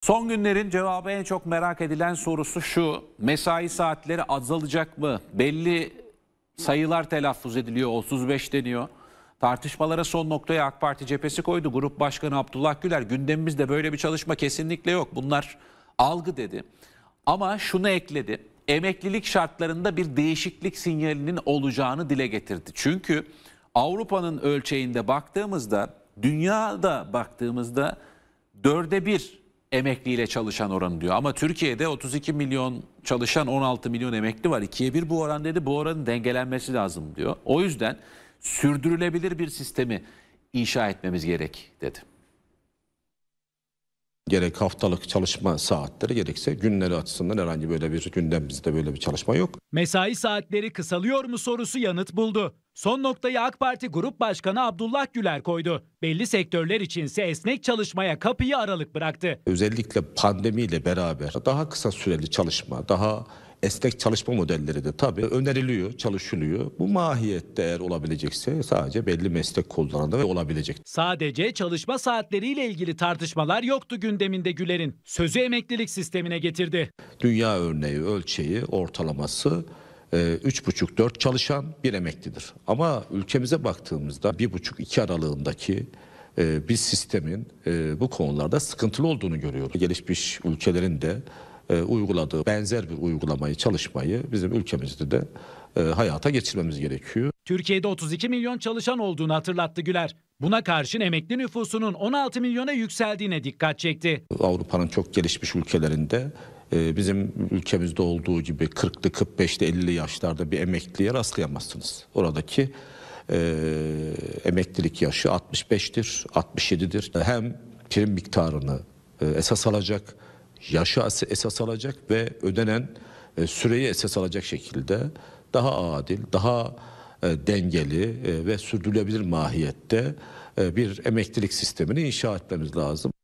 Son günlerin cevabı en çok merak edilen sorusu şu. Mesai saatleri azalacak mı? Belli sayılar telaffuz ediliyor. 35 deniyor. Tartışmalara son noktaya AK Parti cephesi koydu. Grup Başkanı Abdullah Güler gündemimizde böyle bir çalışma kesinlikle yok. Bunlar algı dedi. Ama şunu ekledi. Emeklilik şartlarında bir değişiklik sinyalinin olacağını dile getirdi. Çünkü Avrupa'nın ölçeğinde baktığımızda, dünyada baktığımızda dörde bir emekliyle çalışan oranı diyor. Ama Türkiye'de 32 milyon çalışan 16 milyon emekli var. İkiye bir bu oran dedi bu oranın dengelenmesi lazım diyor. O yüzden sürdürülebilir bir sistemi inşa etmemiz gerek dedi. Gerek haftalık çalışma saatleri gerekse günleri açısından herhangi böyle bir gündemimizde böyle bir çalışma yok. Mesai saatleri kısalıyor mu sorusu yanıt buldu. Son noktayı AK Parti Grup Başkanı Abdullah Güler koydu. Belli sektörler içinse esnek çalışmaya kapıyı aralık bıraktı. Özellikle pandemiyle beraber daha kısa süreli çalışma, daha esnek çalışma modelleri de tabii öneriliyor, çalışılıyor. Bu mahiyette eğer olabilecekse sadece belli meslek kollarında olabilecek. Sadece çalışma saatleriyle ilgili tartışmalar yoktu gündeminde Güler'in. Sözü emeklilik sistemine getirdi. Dünya örneği, ölçeği, ortalaması 3,5-4 e, çalışan bir emeklidir. Ama ülkemize baktığımızda 1,5-2 aralığındaki e, bir sistemin e, bu konularda sıkıntılı olduğunu görüyoruz. Gelişmiş ülkelerin de e, uyguladığı benzer bir uygulamayı, çalışmayı bizim ülkemizde de e, hayata geçirmemiz gerekiyor. Türkiye'de 32 milyon çalışan olduğunu hatırlattı Güler. Buna karşın emekli nüfusunun 16 milyona yükseldiğine dikkat çekti. Avrupa'nın çok gelişmiş ülkelerinde e, bizim ülkemizde olduğu gibi 40'lı 45'li 50'li yaşlarda bir emekliye rastlayamazsınız. Oradaki emeklilik yaşı 65'tir, 67'dir. Hem prim miktarını esas alacak yaşa esas alacak ve ödenen e, süreyi esas alacak şekilde daha adil, daha e, dengeli e, ve sürdürülebilir mahiyette bir emeklilik sistemini inşa etmemiz lazım.